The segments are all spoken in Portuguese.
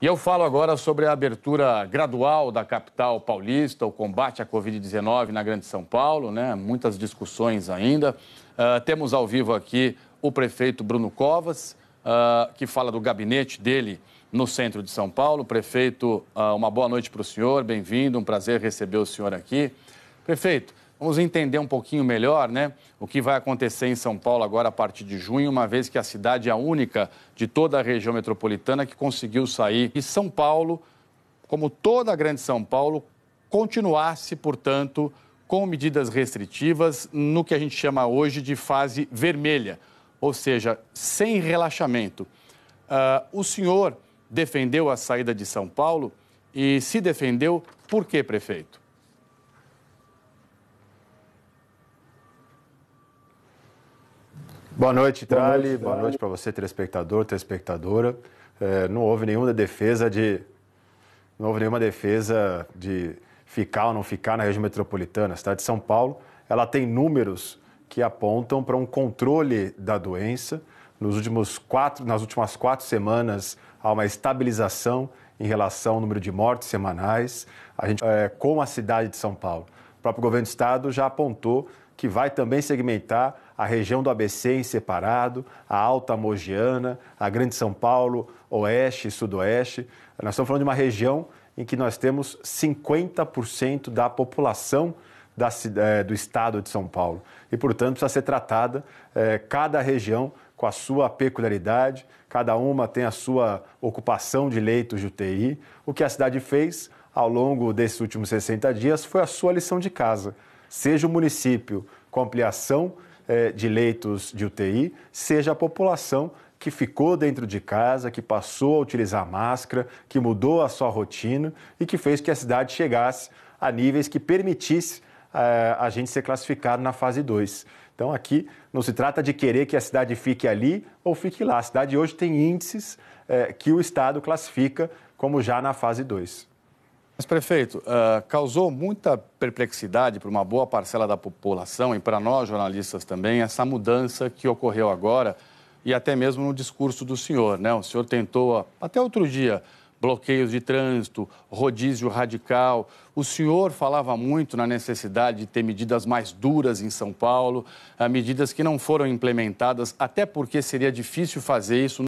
E eu falo agora sobre a abertura gradual da capital paulista, o combate à Covid-19 na Grande São Paulo, né? Muitas discussões ainda. Uh, temos ao vivo aqui o prefeito Bruno Covas, uh, que fala do gabinete dele no centro de São Paulo. Prefeito, uh, uma boa noite para o senhor, bem-vindo, um prazer receber o senhor aqui. Prefeito, Vamos entender um pouquinho melhor, né? O que vai acontecer em São Paulo agora a partir de junho, uma vez que a cidade é a única de toda a região metropolitana que conseguiu sair. E São Paulo, como toda a grande São Paulo, continuasse, portanto, com medidas restritivas no que a gente chama hoje de fase vermelha, ou seja, sem relaxamento. Uh, o senhor defendeu a saída de São Paulo e se defendeu por quê, prefeito? Boa noite, Trali. Boa noite para você, telespectador, telespectadora. É, não houve nenhuma defesa de. Não houve nenhuma defesa de ficar ou não ficar na região metropolitana. A cidade de São Paulo ela tem números que apontam para um controle da doença. Nos últimos quatro, nas últimas quatro semanas, há uma estabilização em relação ao número de mortes semanais. A gente, é, com a cidade de São Paulo, o próprio governo do estado já apontou que vai também segmentar a região do ABC em separado, a Alta Mogiana, a Grande São Paulo, Oeste e Sudoeste. Nós estamos falando de uma região em que nós temos 50% da população da, é, do estado de São Paulo. E, portanto, precisa ser tratada é, cada região com a sua peculiaridade, cada uma tem a sua ocupação de leitos de UTI. O que a cidade fez ao longo desses últimos 60 dias foi a sua lição de casa seja o município com ampliação eh, de leitos de UTI, seja a população que ficou dentro de casa, que passou a utilizar máscara, que mudou a sua rotina e que fez que a cidade chegasse a níveis que permitisse eh, a gente ser classificado na fase 2. Então, aqui não se trata de querer que a cidade fique ali ou fique lá. A cidade hoje tem índices eh, que o Estado classifica como já na fase 2. Mas, prefeito, uh, causou muita perplexidade para uma boa parcela da população e para nós jornalistas também essa mudança que ocorreu agora e até mesmo no discurso do senhor. Né? O senhor tentou, ah, até outro dia, bloqueios de trânsito, rodízio radical. O senhor falava muito na necessidade de ter medidas mais duras em São Paulo, ah, medidas que não foram implementadas, até porque seria difícil fazer isso.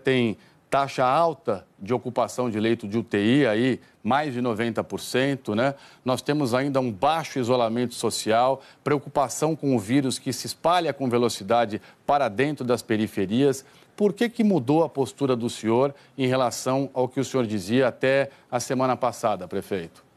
tem taxa alta de ocupação de leito de UTI, aí, mais de 90%, né? Nós temos ainda um baixo isolamento social, preocupação com o vírus que se espalha com velocidade para dentro das periferias. Por que, que mudou a postura do senhor em relação ao que o senhor dizia até a semana passada, prefeito?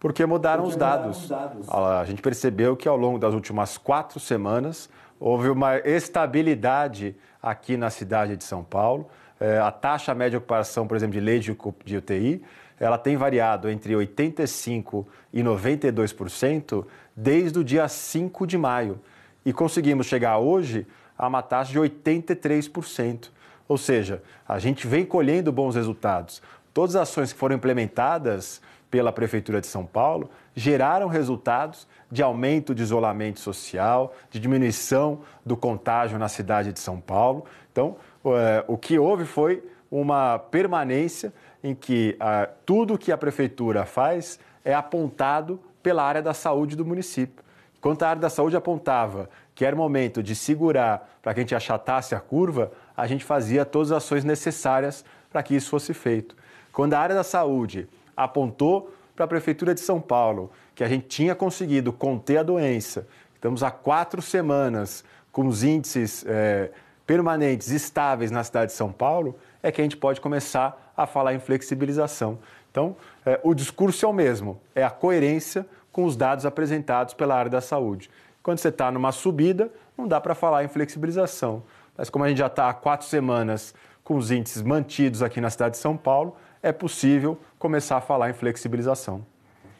Porque mudaram, os, mudaram dados. os dados. A gente percebeu que ao longo das últimas quatro semanas houve uma estabilidade aqui na cidade de São Paulo. É, a taxa média de ocupação, por exemplo, de leite de UTI, ela tem variado entre 85% e 92% desde o dia 5 de maio. E conseguimos chegar hoje a uma taxa de 83%. Ou seja, a gente vem colhendo bons resultados. Todas as ações que foram implementadas pela Prefeitura de São Paulo geraram resultados de aumento de isolamento social, de diminuição do contágio na cidade de São Paulo. Então, eh, o que houve foi uma permanência em que tudo ah, tudo que a Prefeitura faz é apontado pela área da saúde do município. Enquanto a área da saúde apontava que era momento de segurar para que a gente achatasse a curva, a gente fazia todas as ações necessárias para que isso fosse feito. Quando a área da saúde apontou para a Prefeitura de São Paulo que a gente tinha conseguido conter a doença. Estamos há quatro semanas com os índices é, permanentes estáveis na cidade de São Paulo, é que a gente pode começar a falar em flexibilização. Então, é, o discurso é o mesmo, é a coerência com os dados apresentados pela área da saúde. Quando você está numa subida, não dá para falar em flexibilização. Mas como a gente já está há quatro semanas com os índices mantidos aqui na cidade de São Paulo, é possível começar a falar em flexibilização.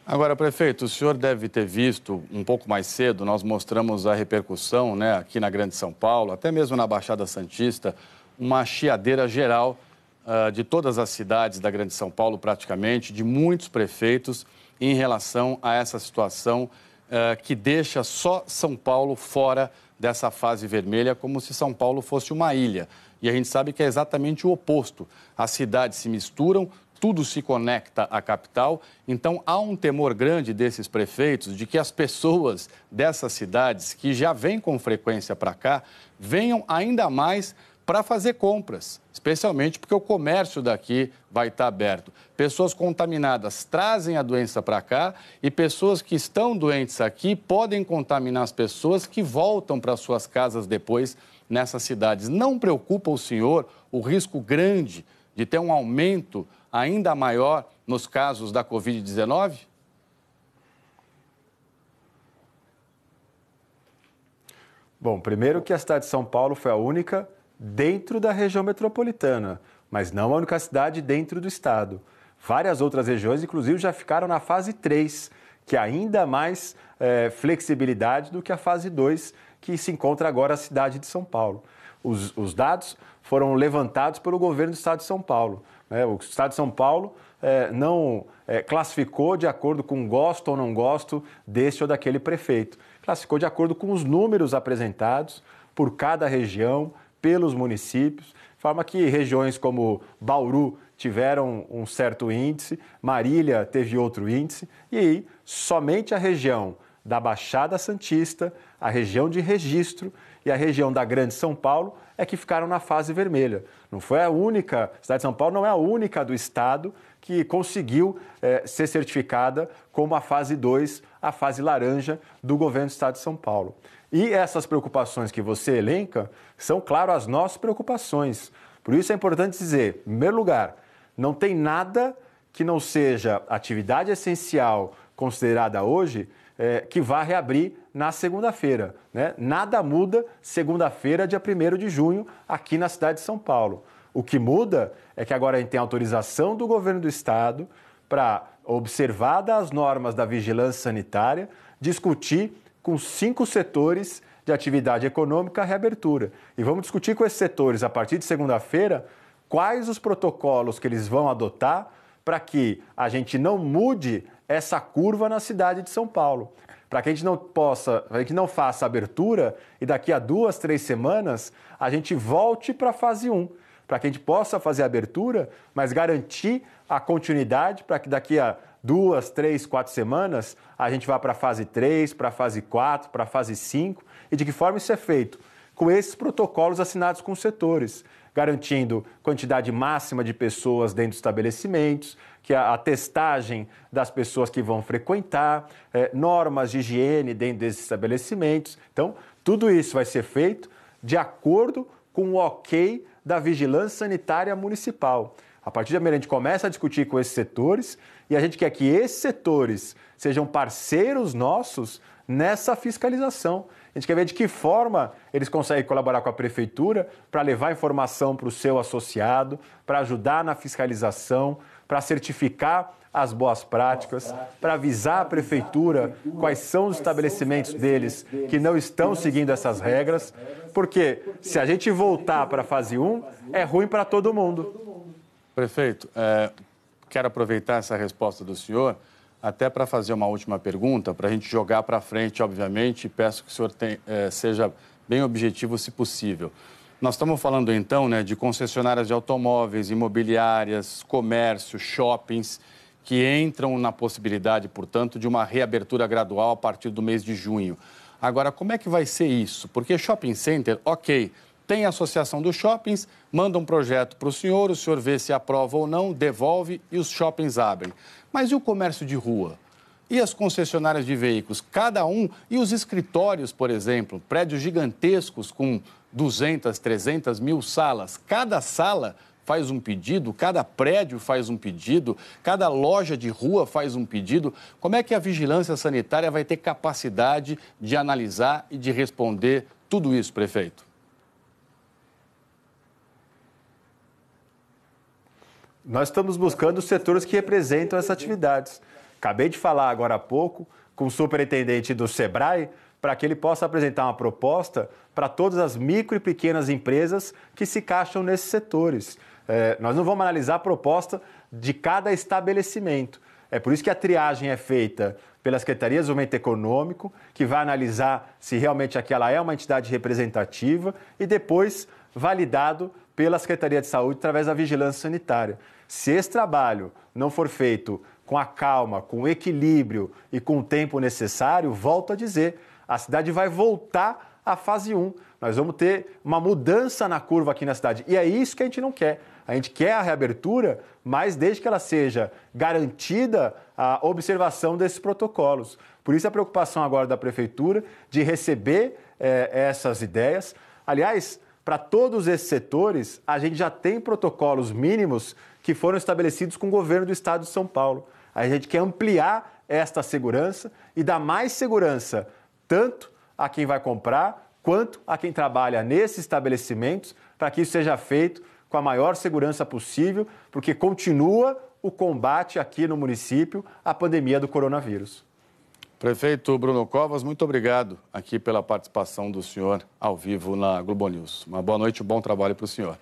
Agora, prefeito, o senhor deve ter visto um pouco mais cedo, nós mostramos a repercussão né, aqui na Grande São Paulo, até mesmo na Baixada Santista, uma chiadeira geral uh, de todas as cidades da Grande São Paulo, praticamente, de muitos prefeitos, em relação a essa situação uh, que deixa só São Paulo fora dessa fase vermelha, como se São Paulo fosse uma ilha. E a gente sabe que é exatamente o oposto. As cidades se misturam, tudo se conecta à capital. Então há um temor grande desses prefeitos de que as pessoas dessas cidades que já vêm com frequência para cá venham ainda mais para fazer compras, especialmente porque o comércio daqui vai estar tá aberto. Pessoas contaminadas trazem a doença para cá e pessoas que estão doentes aqui podem contaminar as pessoas que voltam para suas casas depois nessas cidades. Não preocupa o senhor o risco grande de ter um aumento ainda maior nos casos da Covid-19? Bom, primeiro que a cidade de São Paulo foi a única dentro da região metropolitana, mas não a única cidade dentro do estado. Várias outras regiões, inclusive, já ficaram na fase 3, que é ainda mais é, flexibilidade do que a fase 2, que se encontra agora a cidade de São Paulo. Os, os dados foram levantados pelo governo do estado de São Paulo. Né? O estado de São Paulo é, não é, classificou de acordo com gosto ou não gosto deste ou daquele prefeito. Classificou de acordo com os números apresentados por cada região, pelos municípios, de forma que regiões como Bauru tiveram um certo índice, Marília teve outro índice, e aí somente a região da Baixada Santista, a região de registro, e a região da Grande São Paulo é que ficaram na fase vermelha. Não foi a única, a cidade de São Paulo não é a única do estado que conseguiu eh, ser certificada como a fase 2, a fase laranja do governo do estado de São Paulo. E essas preocupações que você elenca são, claro, as nossas preocupações. Por isso é importante dizer, em primeiro lugar, não tem nada que não seja atividade essencial considerada hoje é, que vai reabrir na segunda-feira. Né? Nada muda segunda-feira, dia 1 de junho, aqui na cidade de São Paulo. O que muda é que agora a gente tem autorização do governo do estado para, observada as normas da vigilância sanitária, discutir com cinco setores de atividade econômica a reabertura. E vamos discutir com esses setores a partir de segunda-feira quais os protocolos que eles vão adotar para que a gente não mude essa curva na cidade de São Paulo. Para que a gente não possa, para que não faça abertura e daqui a duas, três semanas a gente volte para a fase 1, para que a gente possa fazer a abertura, mas garantir a continuidade para que daqui a duas, três, quatro semanas a gente vá para a fase 3, para a fase 4, para a fase 5 e de que forma isso é feito? Com esses protocolos assinados com os setores garantindo quantidade máxima de pessoas dentro dos estabelecimentos, que a, a testagem das pessoas que vão frequentar, é, normas de higiene dentro desses estabelecimentos. Então, tudo isso vai ser feito de acordo com o ok da Vigilância Sanitária Municipal. A partir de amanhã a gente começa a discutir com esses setores e a gente quer que esses setores sejam parceiros nossos nessa fiscalização. A gente quer ver de que forma eles conseguem colaborar com a prefeitura para levar informação para o seu associado, para ajudar na fiscalização, para certificar as boas práticas, para avisar a prefeitura quais são os estabelecimentos deles que não estão seguindo essas regras, porque se a gente voltar para a fase 1, é ruim para todo mundo. Prefeito, é, quero aproveitar essa resposta do senhor até para fazer uma última pergunta, para a gente jogar para frente, obviamente, e peço que o senhor tem, eh, seja bem objetivo, se possível. Nós estamos falando então né, de concessionárias de automóveis, imobiliárias, comércio, shoppings, que entram na possibilidade, portanto, de uma reabertura gradual a partir do mês de junho. Agora, como é que vai ser isso? Porque shopping center, ok, tem a Associação dos Shoppings, manda um projeto para o senhor, o senhor vê se aprova ou não, devolve e os shoppings abrem. Mas e o comércio de rua? E as concessionárias de veículos? Cada um. E os escritórios, por exemplo, prédios gigantescos com 200, 300 mil salas. Cada sala faz um pedido, cada prédio faz um pedido, cada loja de rua faz um pedido. Como é que a vigilância sanitária vai ter capacidade de analisar e de responder tudo isso, prefeito? Nós estamos buscando os setores que representam essas atividades. Acabei de falar agora há pouco com o superintendente do SEBRAE para que ele possa apresentar uma proposta para todas as micro e pequenas empresas que se encaixam nesses setores. É, nós não vamos analisar a proposta de cada estabelecimento. É por isso que a triagem é feita pela Secretaria de Desenvolvimento Econômico, que vai analisar se realmente aquela é uma entidade representativa e depois validado pela Secretaria de Saúde através da vigilância sanitária. Se esse trabalho não for feito com a calma, com o equilíbrio e com o tempo necessário, volto a dizer, a cidade vai voltar à fase 1. Nós vamos ter uma mudança na curva aqui na cidade. E é isso que a gente não quer. A gente quer a reabertura, mas desde que ela seja garantida a observação desses protocolos. Por isso a preocupação agora da prefeitura de receber eh, essas ideias. Aliás, para todos esses setores, a gente já tem protocolos mínimos que foram estabelecidos com o governo do estado de São Paulo. A gente quer ampliar esta segurança e dar mais segurança tanto a quem vai comprar quanto a quem trabalha nesses estabelecimentos, para que isso seja feito com a maior segurança possível, porque continua o combate aqui no município à pandemia do coronavírus. Prefeito Bruno Covas, muito obrigado aqui pela participação do senhor ao vivo na Globo News. Uma boa noite, um bom trabalho para o senhor.